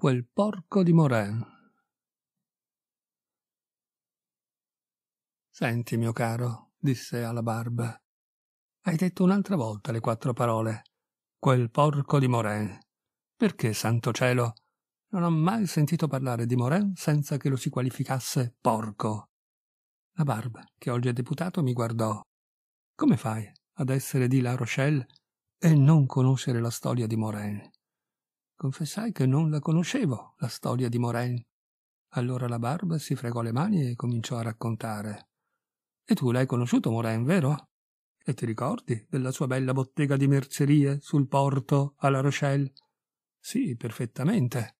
quel porco di Morin. Senti, mio caro, disse alla barba, hai detto un'altra volta le quattro parole. Quel porco di Morin. Perché, santo cielo? Non ho mai sentito parlare di Morin senza che lo si qualificasse porco. La barba, che oggi è deputato, mi guardò. Come fai ad essere di La Rochelle e non conoscere la storia di Morin? Confessai che non la conoscevo, la storia di Morin. Allora la barba si fregò le mani e cominciò a raccontare. E tu l'hai conosciuto, Morin, vero? E ti ricordi della sua bella bottega di mercerie sul porto alla Rochelle? Sì, perfettamente.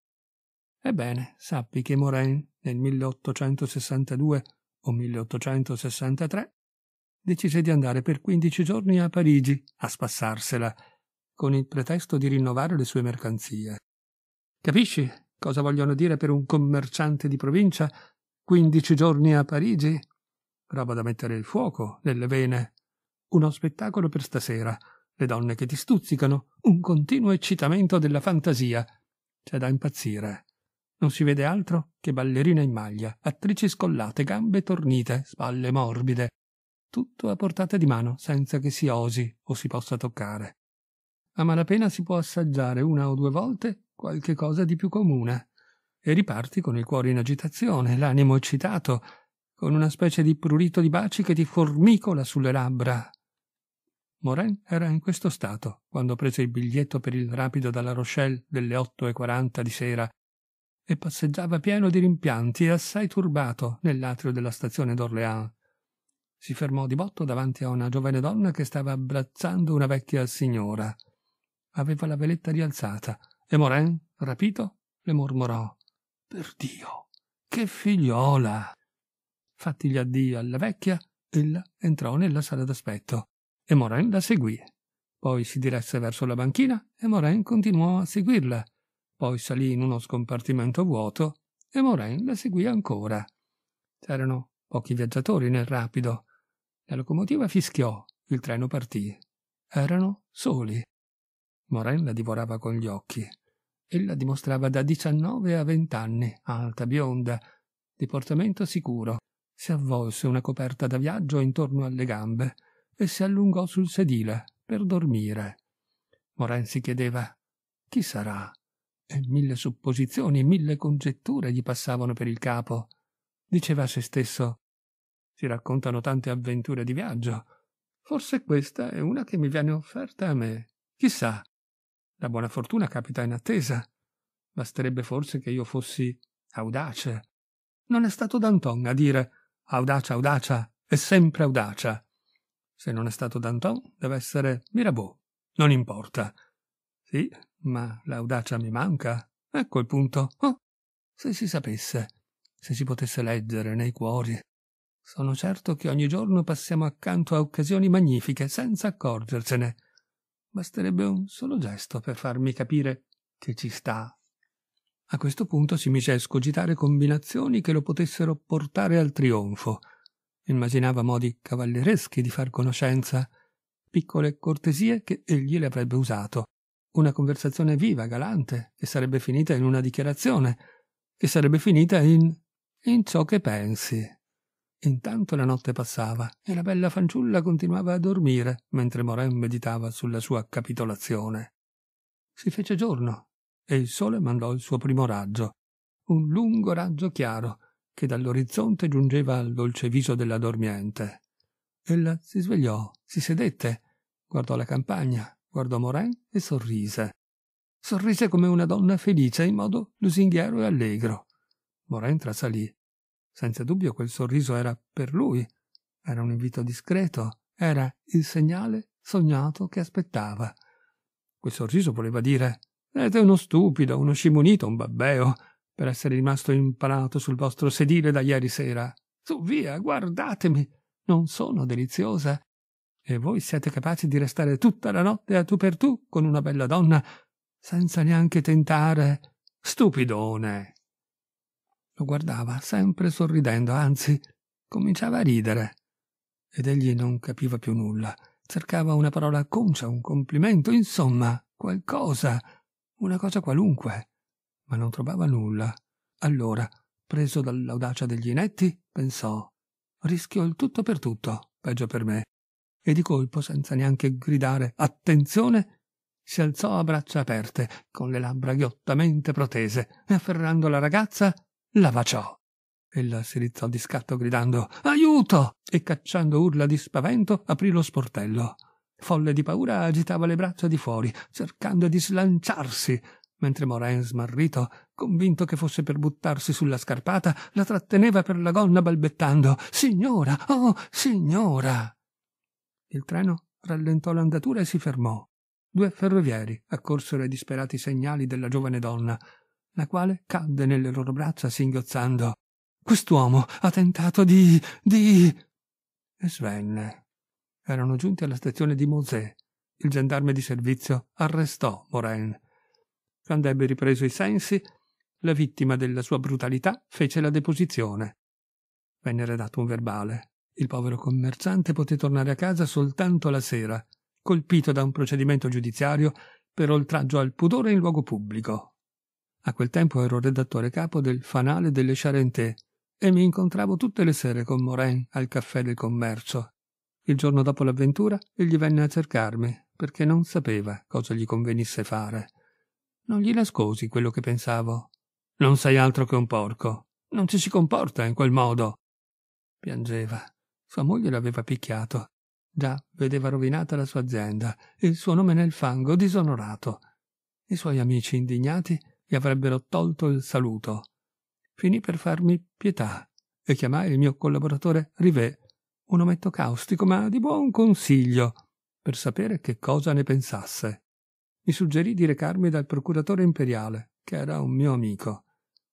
Ebbene, sappi che Morin nel 1862 o 1863 decise di andare per quindici giorni a Parigi a spassarsela con il pretesto di rinnovare le sue mercanzie. Capisci cosa vogliono dire per un commerciante di provincia quindici giorni a Parigi? Roba da mettere il fuoco nelle vene. Uno spettacolo per stasera. Le donne che ti stuzzicano, un continuo eccitamento della fantasia. C'è da impazzire. Non si vede altro che ballerine in maglia, attrici scollate, gambe tornite, spalle morbide. Tutto a portata di mano, senza che si osi o si possa toccare a malapena si può assaggiare una o due volte qualche cosa di più comune e riparti con il cuore in agitazione, l'animo eccitato, con una specie di prurito di baci che ti formicola sulle labbra. Morin era in questo stato quando prese il biglietto per il rapido dalla Rochelle delle quaranta di sera e passeggiava pieno di rimpianti e assai turbato nell'atrio della stazione d'Orléans. Si fermò di botto davanti a una giovane donna che stava abbracciando una vecchia signora aveva la veletta rialzata e Moren, rapito, le mormorò. Per Dio, che figliola! Fatti gli addii alla vecchia, ella entrò nella sala d'aspetto e Moren la seguì. Poi si diresse verso la banchina e Moren continuò a seguirla. Poi salì in uno scompartimento vuoto e Moren la seguì ancora. C'erano pochi viaggiatori nel rapido. La locomotiva fischiò, il treno partì. Erano soli. Moren la divorava con gli occhi. Ella dimostrava da 19 a 20 anni, alta, bionda, di portamento sicuro. Si avvolse una coperta da viaggio intorno alle gambe e si allungò sul sedile per dormire. Moren si chiedeva chi sarà? E mille supposizioni, mille congetture gli passavano per il capo. Diceva a se stesso si raccontano tante avventure di viaggio. Forse questa è una che mi viene offerta a me. Chissà, la buona fortuna capita in attesa. Basterebbe forse che io fossi audace. Non è stato Danton a dire audacia, audacia, è sempre audacia. Se non è stato Danton, deve essere Mirabeau. Non importa. Sì, ma l'audacia mi manca. Ecco il punto. Oh, se si sapesse, se si potesse leggere nei cuori. Sono certo che ogni giorno passiamo accanto a occasioni magnifiche senza accorgercene. Basterebbe un solo gesto per farmi capire che ci sta. A questo punto si mise a escogitare combinazioni che lo potessero portare al trionfo. Immaginava modi cavallereschi di far conoscenza, piccole cortesie che egli le avrebbe usato, una conversazione viva, galante, che sarebbe finita in una dichiarazione, che sarebbe finita in in ciò che pensi. Intanto la notte passava e la bella fanciulla continuava a dormire mentre Morin meditava sulla sua capitolazione. Si fece giorno e il sole mandò il suo primo raggio, un lungo raggio chiaro che dall'orizzonte giungeva al dolce viso della dormiente. Ella si svegliò, si sedette, guardò la campagna, guardò Morin e sorrise. Sorrise come una donna felice in modo lusinghiero e allegro. Morin trasalì senza dubbio quel sorriso era per lui, era un invito discreto, era il segnale sognato che aspettava. Quel sorriso voleva dire siete uno stupido, uno scimunito, un babbeo, per essere rimasto impalato sul vostro sedile da ieri sera. Su via, guardatemi, non sono deliziosa. E voi siete capaci di restare tutta la notte a tu per tu con una bella donna, senza neanche tentare. Stupidone, lo guardava sempre sorridendo, anzi, cominciava a ridere. Ed egli non capiva più nulla. Cercava una parola concia, un complimento, insomma, qualcosa, una cosa qualunque, ma non trovava nulla. Allora, preso dall'audacia degli inetti, pensò: rischiò il tutto per tutto, peggio per me. E di colpo, senza neanche gridare attenzione, si alzò a braccia aperte, con le labbra ghiottamente protese, e afferrando la ragazza la baciò. Ella si rizzò di scatto gridando Aiuto! e cacciando urla di spavento aprì lo sportello. Folle di paura agitava le braccia di fuori, cercando di slanciarsi, mentre Moren, smarrito, convinto che fosse per buttarsi sulla scarpata, la tratteneva per la gonna balbettando Signora! Oh, signora! Il treno rallentò l'andatura e si fermò. Due ferrovieri accorsero ai disperati segnali della giovane donna la quale cadde nelle loro braccia singhiozzando. Quest'uomo ha tentato di. di. e svenne. Erano giunti alla stazione di Mosè. Il gendarme di servizio arrestò Morin. Quando ebbe ripreso i sensi, la vittima della sua brutalità fece la deposizione. Venne redatto un verbale. Il povero commerciante poté tornare a casa soltanto la sera, colpito da un procedimento giudiziario per oltraggio al pudore in luogo pubblico, a quel tempo ero redattore capo del Fanale delle Charentais e mi incontravo tutte le sere con Morin al caffè del commercio. Il giorno dopo l'avventura egli venne a cercarmi perché non sapeva cosa gli convenisse fare. Non gli nascosi quello che pensavo. Non sei altro che un porco. Non ci si comporta in quel modo. Piangeva. Sua moglie l'aveva picchiato. Già vedeva rovinata la sua azienda, il suo nome nel fango, disonorato. I suoi amici indignati gli avrebbero tolto il saluto. Finì per farmi pietà e chiamai il mio collaboratore Rivet, un ometto caustico ma di buon consiglio, per sapere che cosa ne pensasse. Mi suggerì di recarmi dal procuratore imperiale, che era un mio amico.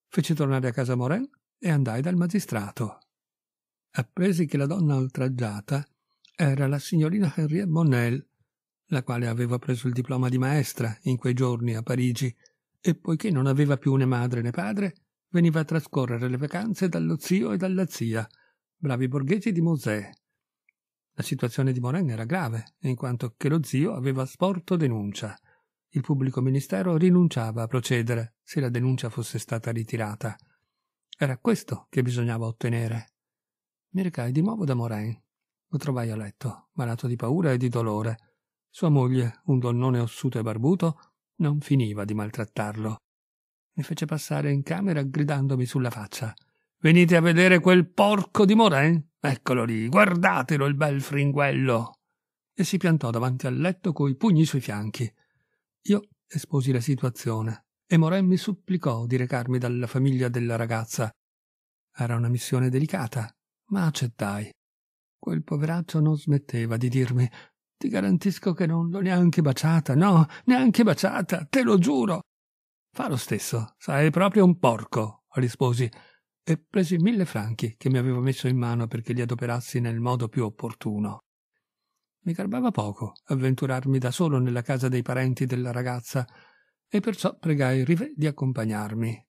Feci tornare a casa Morin e andai dal magistrato. Appresi che la donna oltraggiata era la signorina Henriette Bonnel, la quale aveva preso il diploma di maestra in quei giorni a Parigi e poiché non aveva più né madre né padre, veniva a trascorrere le vacanze dallo zio e dalla zia, bravi borghesi di Mosè. La situazione di Moren era grave, in quanto che lo zio aveva sporto denuncia. Il pubblico ministero rinunciava a procedere se la denuncia fosse stata ritirata. Era questo che bisognava ottenere. Mi recai di nuovo da Moren. Lo trovai a letto, malato di paura e di dolore. Sua moglie, un donnone ossuto e barbuto, non finiva di maltrattarlo. Mi fece passare in camera gridandomi sulla faccia. Venite a vedere quel porco di Morin? Eccolo lì, guardatelo il bel fringuello! E si piantò davanti al letto coi pugni sui fianchi. Io esposi la situazione e Morin mi supplicò di recarmi dalla famiglia della ragazza. Era una missione delicata, ma accettai. Quel poveraccio non smetteva di dirmi ti garantisco che non l'ho neanche baciata, no, neanche baciata, te lo giuro. Fa lo stesso, sei proprio un porco, risposi, e presi mille franchi che mi avevo messo in mano perché li adoperassi nel modo più opportuno. Mi garbava poco avventurarmi da solo nella casa dei parenti della ragazza, e perciò pregai Rive di accompagnarmi.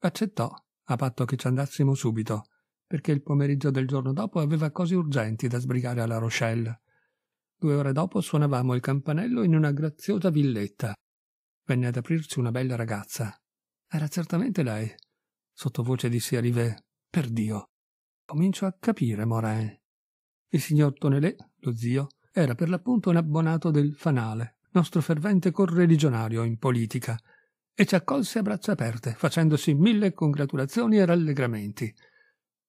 Accettò, a patto che ci andassimo subito, perché il pomeriggio del giorno dopo aveva cose urgenti da sbrigare alla Rochelle Due ore dopo suonavamo il campanello in una graziosa villetta. Venne ad aprirci una bella ragazza. Era certamente lei. Sottovoce dissi a Rivet, per Dio, comincio a capire Morin. Il signor Tonelé, lo zio, era per l'appunto un abbonato del Fanale, nostro fervente correligionario in politica, e ci accolse a braccia aperte, facendosi mille congratulazioni e rallegramenti.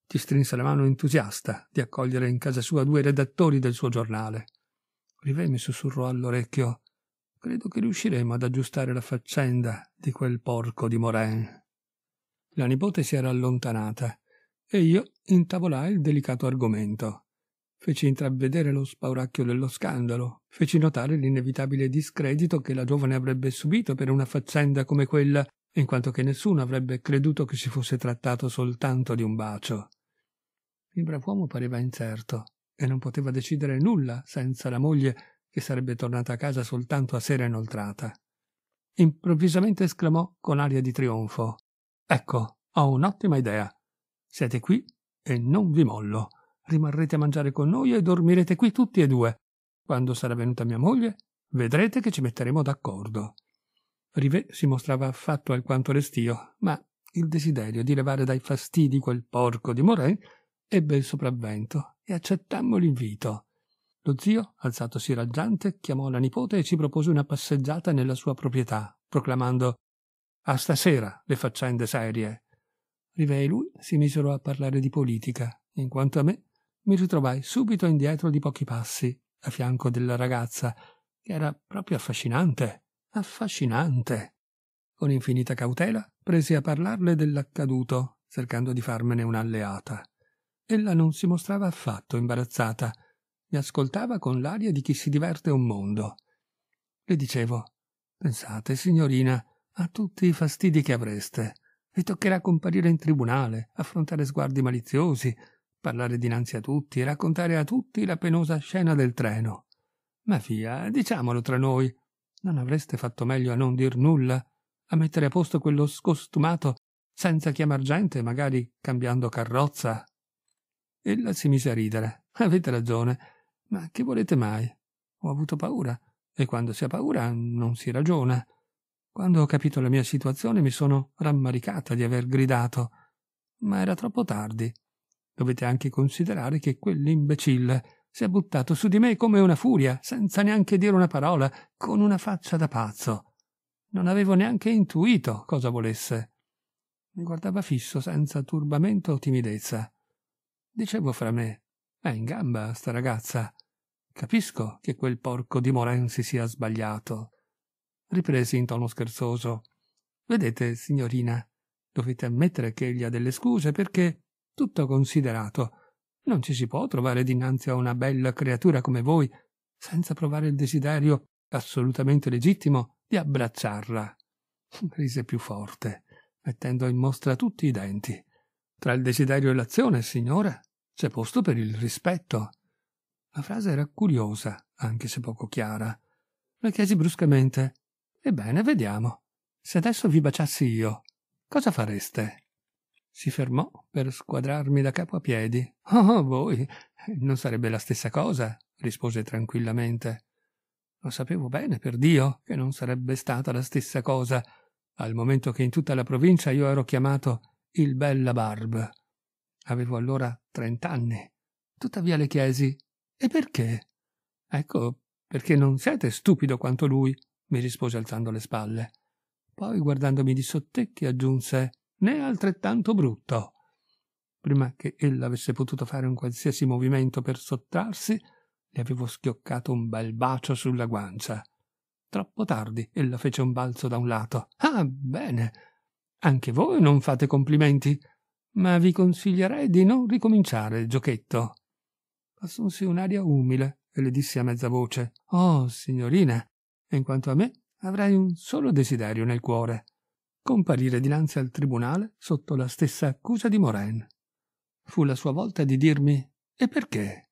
Ci strinse la mano entusiasta di accogliere in casa sua due redattori del suo giornale. Rivè mi sussurrò all'orecchio. Credo che riusciremo ad aggiustare la faccenda di quel porco di Morin. La nipote si era allontanata e io intavolai il delicato argomento. Feci intravedere lo spauracchio dello scandalo, feci notare l'inevitabile discredito che la giovane avrebbe subito per una faccenda come quella, in quanto che nessuno avrebbe creduto che si fosse trattato soltanto di un bacio. Il brav'uomo pareva incerto e non poteva decidere nulla senza la moglie che sarebbe tornata a casa soltanto a sera inoltrata. Improvvisamente esclamò con aria di trionfo Ecco, ho un'ottima idea. Siete qui e non vi mollo. Rimarrete a mangiare con noi e dormirete qui tutti e due. Quando sarà venuta mia moglie, vedrete che ci metteremo d'accordo. Rivet si mostrava affatto alquanto restio, ma il desiderio di levare dai fastidi quel porco di Morin ebbe il sopravvento e accettammo l'invito. Lo zio, alzatosi raggiante, chiamò la nipote e ci propose una passeggiata nella sua proprietà, proclamando A stasera le faccende serie. Rive e lui si misero a parlare di politica. In quanto a me, mi ritrovai subito indietro di pochi passi, a fianco della ragazza, che era proprio affascinante, affascinante. Con infinita cautela presi a parlarle dell'accaduto, cercando di farmene un'alleata. Ella non si mostrava affatto imbarazzata, mi ascoltava con l'aria di chi si diverte un mondo. Le dicevo, pensate, signorina, a tutti i fastidi che avreste. Vi toccherà comparire in tribunale, affrontare sguardi maliziosi, parlare dinanzi a tutti, raccontare a tutti la penosa scena del treno. Ma via, diciamolo tra noi, non avreste fatto meglio a non dir nulla, a mettere a posto quello scostumato, senza chiamar gente, magari cambiando carrozza, Ella si mise a ridere. Avete ragione. Ma che volete mai? Ho avuto paura. E quando si ha paura non si ragiona. Quando ho capito la mia situazione mi sono rammaricata di aver gridato. Ma era troppo tardi. Dovete anche considerare che quell'imbecille si è buttato su di me come una furia, senza neanche dire una parola, con una faccia da pazzo. Non avevo neanche intuito cosa volesse. Mi guardava fisso, senza turbamento o timidezza. Dicevo fra me, è eh, in gamba sta ragazza. Capisco che quel porco di Morenzi sia sbagliato. Ripresi in tono scherzoso. Vedete, signorina, dovete ammettere che egli ha delle scuse perché, tutto considerato, non ci si può trovare dinanzi a una bella creatura come voi senza provare il desiderio assolutamente legittimo di abbracciarla. Rise più forte, mettendo in mostra tutti i denti. Tra il desiderio e l'azione, signore, c'è posto per il rispetto. La frase era curiosa, anche se poco chiara. Le chiesi bruscamente: Ebbene, vediamo. Se adesso vi baciassi io, cosa fareste? Si fermò per squadrarmi da capo a piedi. Oh, voi. Non sarebbe la stessa cosa, rispose tranquillamente. Lo sapevo bene, per Dio, che non sarebbe stata la stessa cosa, al momento che in tutta la provincia io ero chiamato il Bella barba. Avevo allora trent'anni. Tuttavia le chiesi: E perché? Ecco, perché non siete stupido quanto lui, mi rispose alzando le spalle. Poi, guardandomi di sottecchi, aggiunse: Né altrettanto brutto. Prima che ella avesse potuto fare un qualsiasi movimento per sottrarsi, le avevo schioccato un bel bacio sulla guancia. Troppo tardi, ella fece un balzo da un lato. Ah, bene! Anche voi non fate complimenti, ma vi consiglierei di non ricominciare il giochetto. Assunsi un'aria umile e le disse a mezza voce: Oh, signorina, in quanto a me, avrei un solo desiderio nel cuore: comparire dinanzi al tribunale sotto la stessa accusa di Moren. Fu la sua volta di dirmi: E perché?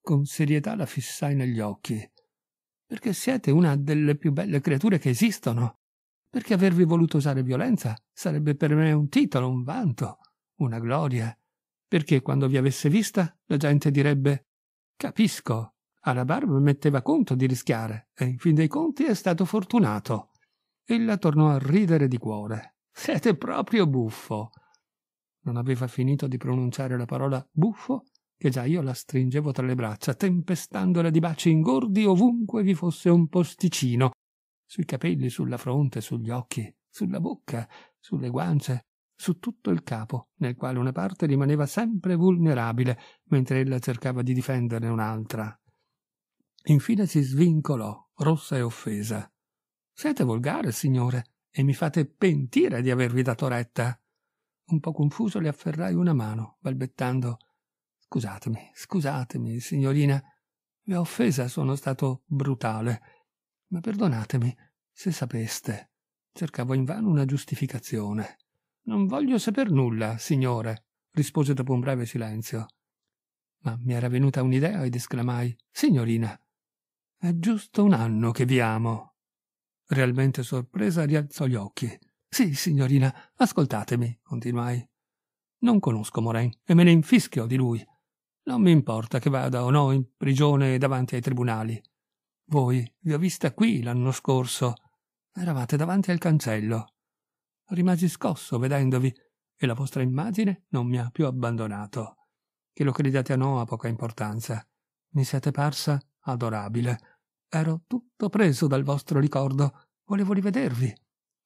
Con serietà la fissai negli occhi. Perché siete una delle più belle creature che esistono perché avervi voluto usare violenza sarebbe per me un titolo, un vanto, una gloria, perché quando vi avesse vista la gente direbbe capisco, alla barba metteva conto di rischiare e in fin dei conti è stato fortunato. Ella tornò a ridere di cuore. Siete proprio buffo. Non aveva finito di pronunciare la parola buffo che già io la stringevo tra le braccia, tempestandola di baci ingordi ovunque vi fosse un posticino, sui capelli, sulla fronte, sugli occhi, sulla bocca, sulle guance, su tutto il capo, nel quale una parte rimaneva sempre vulnerabile, mentre ella cercava di difenderne un'altra. Infine si svincolò, rossa e offesa. Siete volgare, signore, e mi fate pentire di avervi dato retta. Un po' confuso le afferrai una mano, balbettando Scusatemi, scusatemi, signorina. Mi ho offesa, sono stato brutale. Ma perdonatemi, se sapeste. Cercavo invano una giustificazione. Non voglio saper nulla, signore, rispose dopo un breve silenzio. Ma mi era venuta un'idea ed esclamai: Signorina, è giusto un anno che vi amo. Realmente sorpresa, rialzò gli occhi. Sì, signorina, ascoltatemi, continuai. Non conosco Morin e me ne infischio di lui. Non mi importa che vada o no in prigione davanti ai tribunali. Voi vi ho vista qui l'anno scorso. Eravate davanti al cancello. Rimasi scosso vedendovi e la vostra immagine non mi ha più abbandonato. Che lo crediate o no ha poca importanza. Mi siete parsa adorabile. Ero tutto preso dal vostro ricordo. Volevo rivedervi.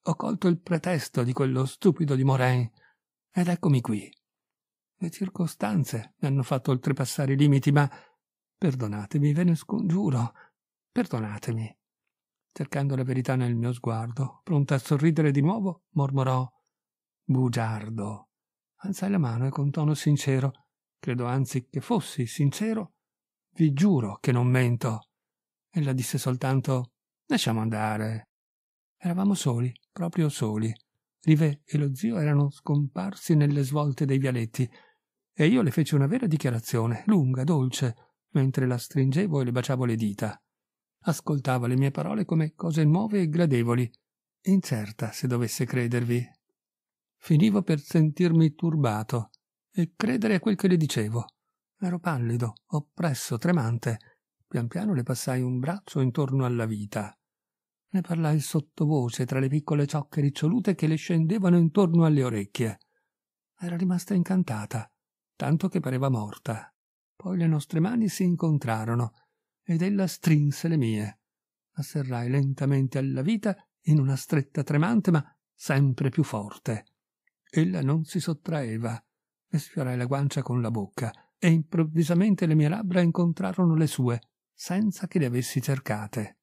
Ho colto il pretesto di quello stupido di Morin. Ed eccomi qui. Le circostanze mi hanno fatto oltrepassare i limiti, ma perdonatemi, ve ne scongiuro. Perdonatemi. Cercando la verità nel mio sguardo, pronta a sorridere di nuovo, mormorò Bugiardo. Alzai la mano e con tono sincero, credo anzi che fossi sincero, vi giuro che non mento. Ella disse soltanto Lasciamo andare. Eravamo soli, proprio soli. Rive e lo zio erano scomparsi nelle svolte dei vialetti e io le feci una vera dichiarazione, lunga, dolce, mentre la stringevo e le baciavo le dita ascoltava le mie parole come cose nuove e gradevoli, incerta se dovesse credervi. Finivo per sentirmi turbato e credere a quel che le dicevo. Ero pallido, oppresso, tremante. Pian piano le passai un braccio intorno alla vita. Ne parlai sottovoce tra le piccole ciocche ricciolute che le scendevano intorno alle orecchie. Era rimasta incantata, tanto che pareva morta. Poi le nostre mani si incontrarono ed ella strinse le mie. La serrai lentamente alla vita in una stretta tremante ma sempre più forte. Ella non si sottraeva. Le sfiorai la guancia con la bocca e improvvisamente le mie labbra incontrarono le sue, senza che le avessi cercate.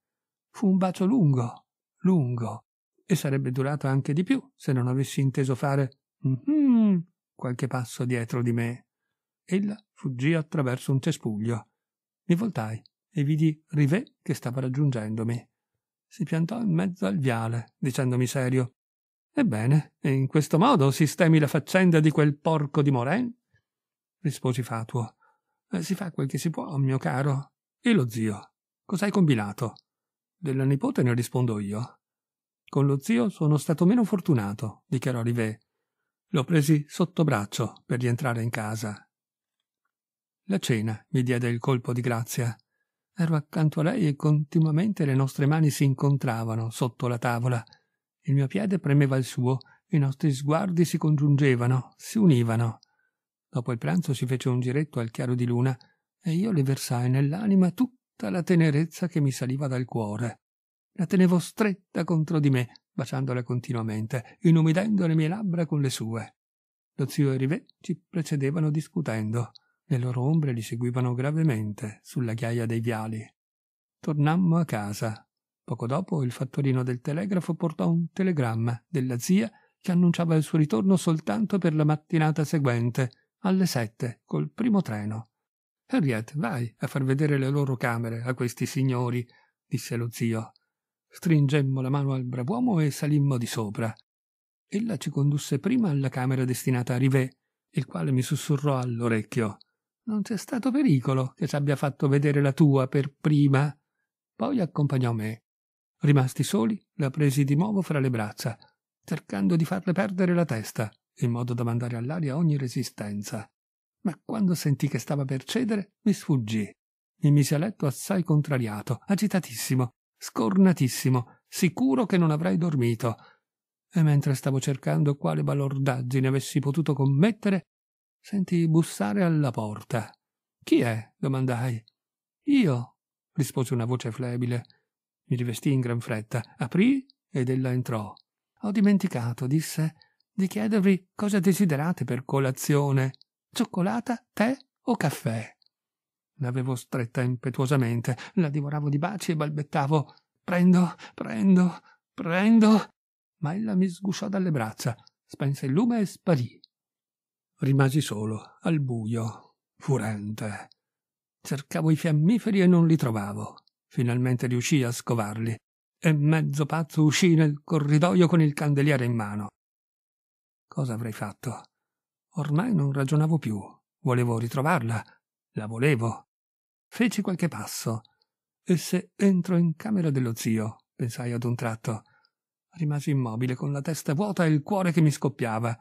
Fu un bacio lungo, lungo, e sarebbe durato anche di più se non avessi inteso fare mm-hmm, qualche passo dietro di me. Ella fuggì attraverso un cespuglio. Mi voltai e vidi Rivet che stava raggiungendomi. Si piantò in mezzo al viale, dicendomi serio: Ebbene, e in questo modo sistemi la faccenda di quel porco di Moren? risposi fatuo. Eh, si fa quel che si può, mio caro. E lo zio? Cos'hai combinato? Della nipote ne rispondo io. Con lo zio sono stato meno fortunato, dichiarò Rivet. L'ho presi sotto braccio per rientrare in casa. La cena mi diede il colpo di grazia. Ero accanto a lei e continuamente le nostre mani si incontravano sotto la tavola. Il mio piede premeva il suo, i nostri sguardi si congiungevano, si univano. Dopo il pranzo si fece un giretto al chiaro di luna e io le versai nell'anima tutta la tenerezza che mi saliva dal cuore. La tenevo stretta contro di me, baciandola continuamente, inumidendo le mie labbra con le sue. Lo zio e Rivet ci precedevano discutendo. Le loro ombre li seguivano gravemente sulla ghiaia dei viali. Tornammo a casa. Poco dopo il fattorino del telegrafo portò un telegramma della zia che annunciava il suo ritorno soltanto per la mattinata seguente, alle sette, col primo treno. Harriet, vai a far vedere le loro camere a questi signori, disse lo zio. Stringemmo la mano al brav'uomo e salimmo di sopra. Ella ci condusse prima alla camera destinata a Rivet, il quale mi sussurrò all'orecchio. Non c'è stato pericolo che ci abbia fatto vedere la tua per prima. Poi accompagnò me. Rimasti soli, la presi di nuovo fra le braccia, cercando di farle perdere la testa, in modo da mandare all'aria ogni resistenza. Ma quando sentì che stava per cedere, mi sfuggì. Mi mise a letto assai contrariato, agitatissimo, scornatissimo, sicuro che non avrei dormito. E mentre stavo cercando quale balordaggine avessi potuto commettere, sentì bussare alla porta. Chi è? domandai. Io, rispose una voce flebile. Mi rivestì in gran fretta, aprì ed ella entrò. Ho dimenticato, disse, di chiedervi cosa desiderate per colazione. Cioccolata, tè o caffè? L'avevo stretta impetuosamente, la divoravo di baci e balbettavo Prendo, prendo, prendo. Ma ella mi sgusciò dalle braccia, spense il lume e sparì rimasi solo, al buio, furente. Cercavo i fiammiferi e non li trovavo. Finalmente riuscii a scovarli e mezzo pazzo uscii nel corridoio con il candeliere in mano. Cosa avrei fatto? Ormai non ragionavo più. Volevo ritrovarla. La volevo. Feci qualche passo. E se entro in camera dello zio? pensai ad un tratto. Rimasi immobile, con la testa vuota e il cuore che mi scoppiava.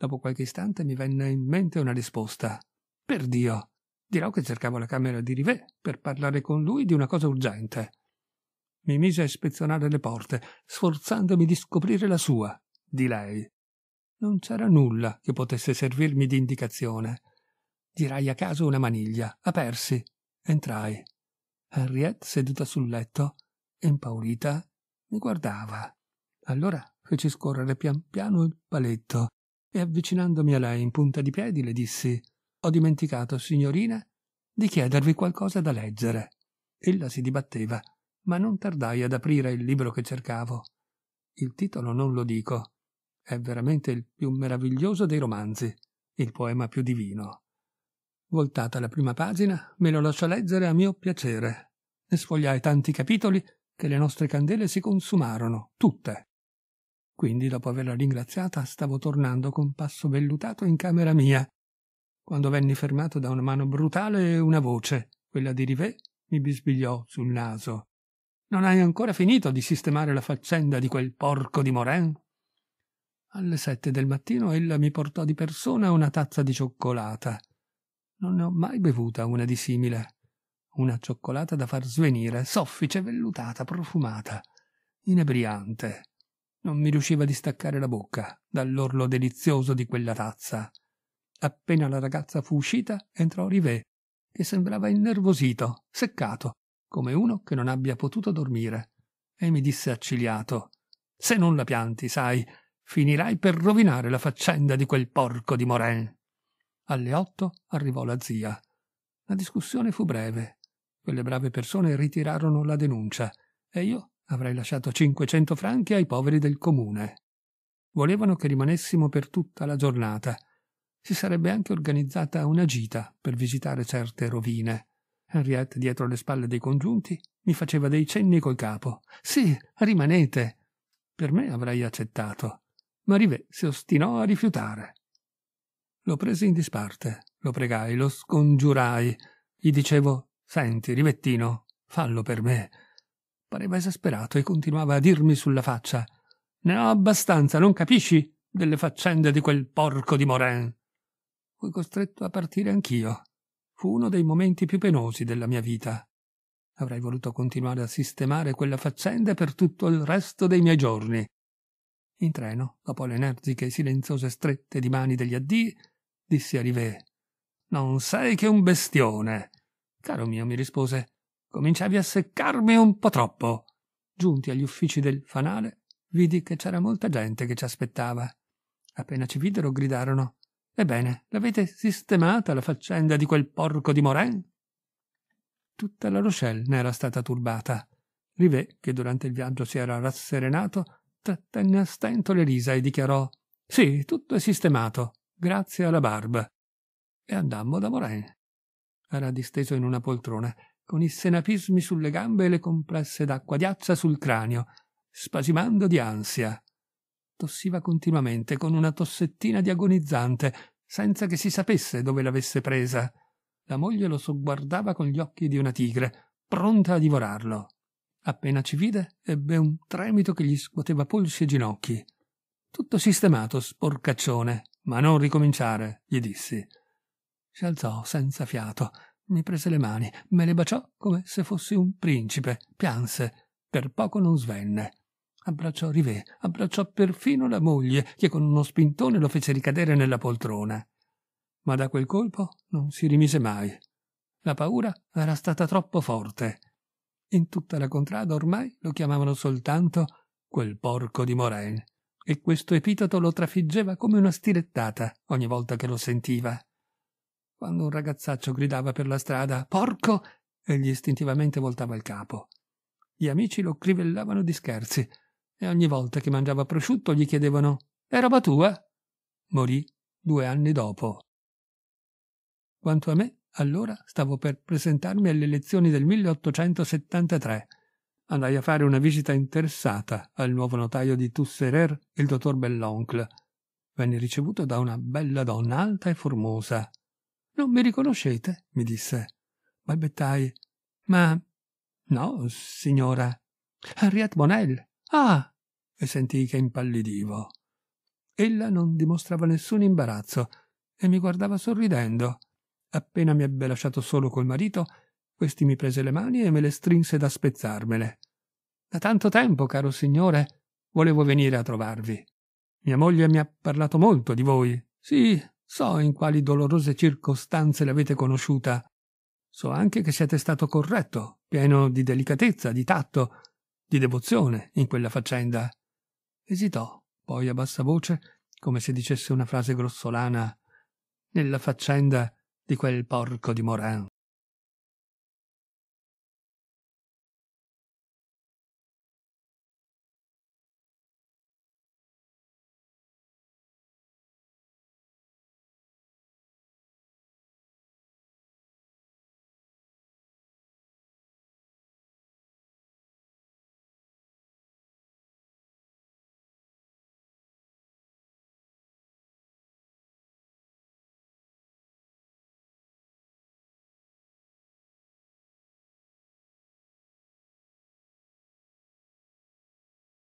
Dopo qualche istante mi venne in mente una risposta. Per Dio! Dirò che cercavo la camera di Rivè per parlare con lui di una cosa urgente. Mi mise a ispezionare le porte, sforzandomi di scoprire la sua, di lei. Non c'era nulla che potesse servirmi di indicazione. Tirai a caso una maniglia, apersi. Entrai. Henriette, seduta sul letto, impaurita, mi guardava. Allora feci scorrere pian piano il paletto e avvicinandomi a lei in punta di piedi le dissi Ho dimenticato, signorina, di chiedervi qualcosa da leggere. Ella si dibatteva, ma non tardai ad aprire il libro che cercavo. Il titolo non lo dico. È veramente il più meraviglioso dei romanzi, il poema più divino. Voltata la prima pagina, me lo lasciò leggere a mio piacere. Ne sfogliai tanti capitoli che le nostre candele si consumarono, tutte. Quindi, dopo averla ringraziata, stavo tornando con passo vellutato in camera mia, quando venni fermato da una mano brutale e una voce, quella di Rivè, mi bisbigliò sul naso. Non hai ancora finito di sistemare la faccenda di quel porco di Morin? Alle sette del mattino ella mi portò di persona una tazza di cioccolata. Non ne ho mai bevuta una di simile. Una cioccolata da far svenire, soffice, vellutata, profumata, inebriante. Non mi riusciva a distaccare la bocca dall'orlo delizioso di quella tazza. Appena la ragazza fu uscita, entrò Rivet, che sembrava innervosito, seccato, come uno che non abbia potuto dormire, e mi disse accigliato: Se non la pianti, sai, finirai per rovinare la faccenda di quel porco di Morin. Alle otto arrivò la zia. La discussione fu breve. Quelle brave persone ritirarono la denuncia e io Avrei lasciato 500 franchi ai poveri del comune. Volevano che rimanessimo per tutta la giornata. Si sarebbe anche organizzata una gita per visitare certe rovine. Henriette, dietro le spalle dei congiunti, mi faceva dei cenni col capo. Sì, rimanete. Per me avrei accettato. Ma Rivet si ostinò a rifiutare. Lo presi in disparte, lo pregai, lo scongiurai. Gli dicevo: Senti, Rivettino, fallo per me. Pareva esasperato e continuava a dirmi sulla faccia: Ne ho abbastanza, non capisci? delle faccende di quel porco di Morin. Fui costretto a partire anch'io. Fu uno dei momenti più penosi della mia vita. Avrei voluto continuare a sistemare quella faccenda per tutto il resto dei miei giorni. In treno, dopo le energiche e silenziose strette di mani degli addii, dissi a Rivet: Non sei che un bestione. Caro mio, mi rispose, cominciavi a seccarmi un po' troppo. Giunti agli uffici del fanale, vidi che c'era molta gente che ci aspettava. Appena ci videro, gridarono: Ebbene, l'avete sistemata la faccenda di quel porco di Morin? Tutta la Rochelle ne era stata turbata. Rivet, che durante il viaggio si era rasserenato, trattenne a stento le risa e dichiarò: Sì, tutto è sistemato, grazie alla barba. E andammo da Morin. Era disteso in una poltrona con i senapismi sulle gambe e le complesse d'acqua diazza sul cranio, spasimando di ansia. Tossiva continuamente, con una tossettina di agonizzante, senza che si sapesse dove l'avesse presa. La moglie lo sogguardava con gli occhi di una tigre, pronta a divorarlo. Appena ci vide, ebbe un tremito che gli scuoteva polsi e ginocchi. Tutto sistemato, sporcaccione, ma non ricominciare, gli dissi. Si alzò senza fiato mi prese le mani, me le baciò come se fossi un principe, pianse, per poco non svenne. Abbracciò Rivet, abbracciò perfino la moglie, che con uno spintone lo fece ricadere nella poltrona. Ma da quel colpo non si rimise mai. La paura era stata troppo forte. In tutta la contrada ormai lo chiamavano soltanto quel porco di Moren, e questo epiteto lo trafiggeva come una stilettata ogni volta che lo sentiva. Quando un ragazzaccio gridava per la strada Porco! egli istintivamente voltava il capo. Gli amici lo crivellavano di scherzi e ogni volta che mangiava prosciutto gli chiedevano È roba tua? Morì due anni dopo. Quanto a me, allora stavo per presentarmi alle elezioni del 1873. Andai a fare una visita interessata al nuovo notaio di Tusserer, il dottor Belloncle. Venne ricevuto da una bella donna alta e formosa, non mi riconoscete? mi disse. Balbettai. Ma. No, signora. Henriette Bonel. Ah! e sentii che impallidivo. Ella non dimostrava nessun imbarazzo e mi guardava sorridendo. Appena mi ebbe lasciato solo col marito, questi mi prese le mani e me le strinse da spezzarmele. Da tanto tempo, caro signore, volevo venire a trovarvi. Mia moglie mi ha parlato molto di voi. Sì, So in quali dolorose circostanze l'avete conosciuta. So anche che siete stato corretto, pieno di delicatezza, di tatto, di devozione in quella faccenda. Esitò, poi a bassa voce, come se dicesse una frase grossolana, nella faccenda di quel porco di Moran.